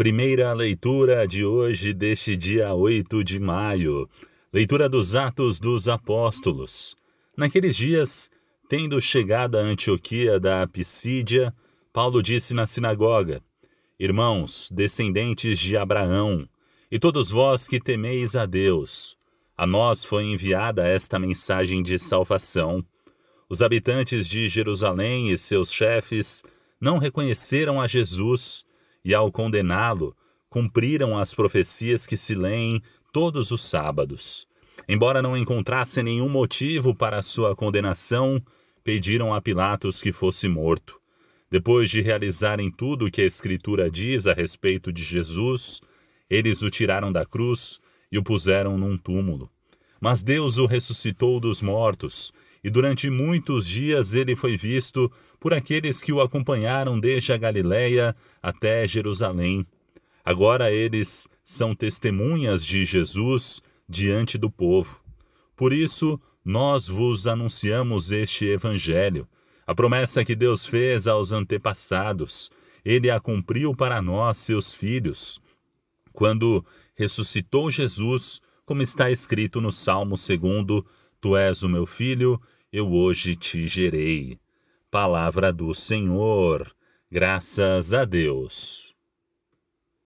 Primeira leitura de hoje, deste dia 8 de maio. Leitura dos Atos dos Apóstolos. Naqueles dias, tendo chegado a Antioquia da Pisídia, Paulo disse na sinagoga: Irmãos, descendentes de Abraão, e todos vós que temeis a Deus, a nós foi enviada esta mensagem de salvação. Os habitantes de Jerusalém e seus chefes não reconheceram a Jesus e ao condená-lo, cumpriram as profecias que se leem todos os sábados. Embora não encontrassem nenhum motivo para sua condenação, pediram a Pilatos que fosse morto. Depois de realizarem tudo o que a Escritura diz a respeito de Jesus, eles o tiraram da cruz e o puseram num túmulo. Mas Deus o ressuscitou dos mortos e durante muitos dias ele foi visto por aqueles que o acompanharam desde a Galiléia até Jerusalém. Agora eles são testemunhas de Jesus diante do povo. Por isso, nós vos anunciamos este Evangelho, a promessa que Deus fez aos antepassados. Ele a cumpriu para nós, seus filhos. Quando ressuscitou Jesus, como está escrito no Salmo 2, Tu és o meu filho, eu hoje te gerei. Palavra do Senhor, graças a Deus.